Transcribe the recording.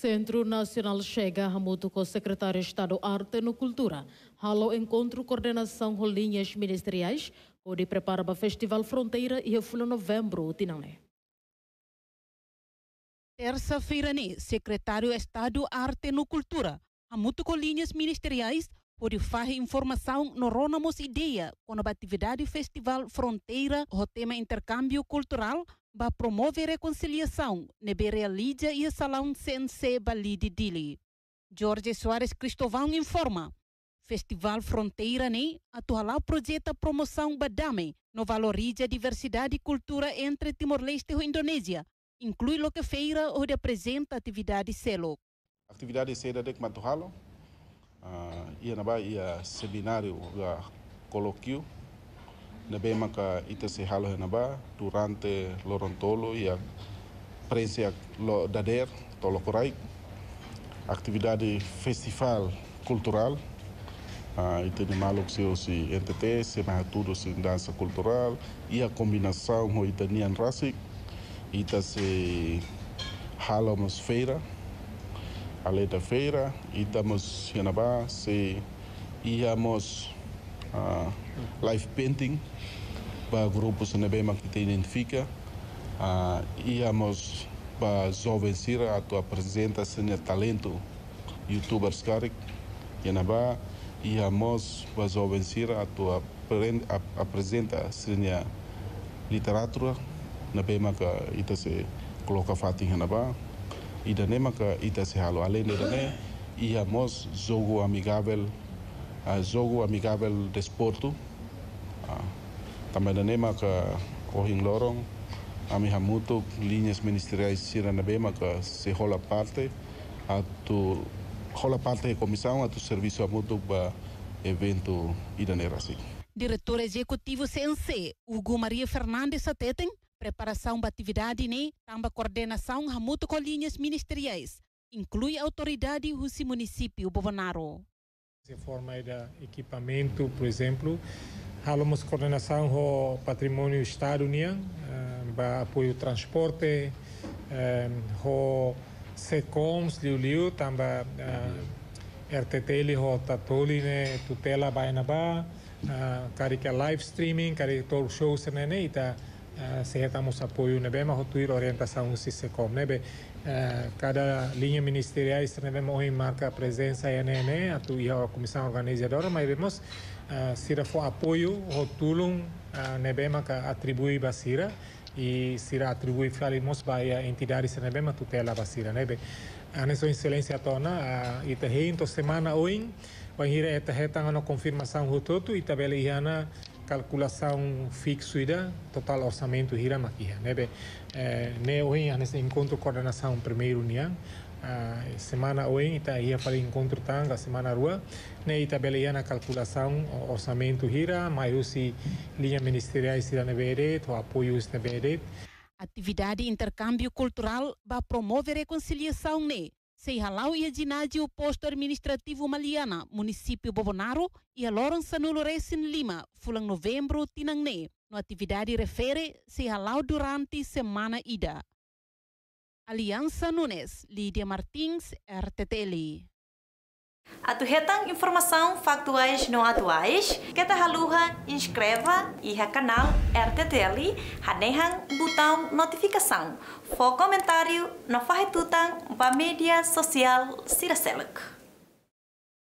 Centro Nacional chega a Ramuto com o secretário de Estado Arte e Cultura. Halo encontro coordenação com linhas ministeriais, onde prepara para Festival Fronteira e Refúgio Novembro, Tinané. Terça-feira, né, secretário de Estado Arte e Cultura, Ramuto com linhas ministeriais, onde faz informação no Ronamos Ideia, com a atividade Festival Fronteira, o tema Intercâmbio Cultural, ba promove reconciliação na Beira Lídia e Salão CNC Balidi Dili. Jorge Soares Cristovão informa. Festival Fronteira né, atualá projeta promoção Badame, no valoriza diversidade e cultura entre Timor-Leste e Indonésia, inclui feira onde apresenta atividade selo. Atividade seda de Mantuhalo, uh, ah, ia na ia seminário, ia colóquio, Nabe maka ita se halo na ba durante lorontolo ya prese lo dader tolo korai atividade festival cultural uh, ita de malo se NTT se tudo se dança cultural e a combinação com ita nian rasik ita se halo mas feira aleta feira ita mos yanaba se íamos uh, live painting para grupos na BEMA que te identifica. Uh, íamos para jovens ir a tua o seu talento youtubers caric e na ba íamos para jovens ir a tua o seu literatura na BEMA que ita se coloca fatinha na ba e da nema que ita se halo além de da iamos íamos jogo amigável ah, ah, a jogo amigável de esporto. também da Nema que corre em Lorong, a minha moto, linhas ministeriais Sira Nabema que se rola parte, a tu rola parte de comissão, a tu serviço a moto para evento idaneira assim. Diretor Executivo CNC, Hugo Maria Fernandes Atetem, preparação da atividade né, também coordenação a moto com linhas ministeriais, inclui a autoridade Rusi Município Bovonaro. De forma de equipamento, por exemplo, Halamos coordenação com o patrimônio Estado União, para eh, apoio transporte, com eh, SECOMS, Liu Liu, também eh, RTTL, com Tatoli, tutela Bainabá, carica live streaming, carica talk show né, acertamos eh, apoio nebe ma rotuir orientação se com nebe eh, cada linha ministerial nebe hoje marca presença e a atu a comissão organizadora mas vemos eh, sira for apoio rotulum nebe ma atribui basira e sira atribui falimos ba entidades nebe ma tutela basira nebe ah, a nessa excelência tona ita reinto semana hoje oin Pahira eta hetanga no confirmação rototo e tabela ihana calculação fixa, total orçamento hira maquia. É, Nebe, né? eh, ne né, hoje nesse encontro coordenação primeiro união, semana hoje está ia para encontro a semana rua, ne né, itabelia tá na calculação orçamento hira, mas se linha ministeriais ira neberet, o apoio neberet. Atividade intercâmbio cultural vai promover reconciliação, né? Seihalau e dinadi o posto administrativo Maliana, município Bobonaro, e a Lorença Nulo em Lima, fulang novembro Tinangne. No atividade refere Seihalau durante semana ida. Aliança Nunes, Lídia Martins, RTTL. Atuhetang informação factuais não atuais, que te haluha, inscreva e canal RTTL, hanehang botão notificação, for comentário na farretutang para mídia social Siraselek.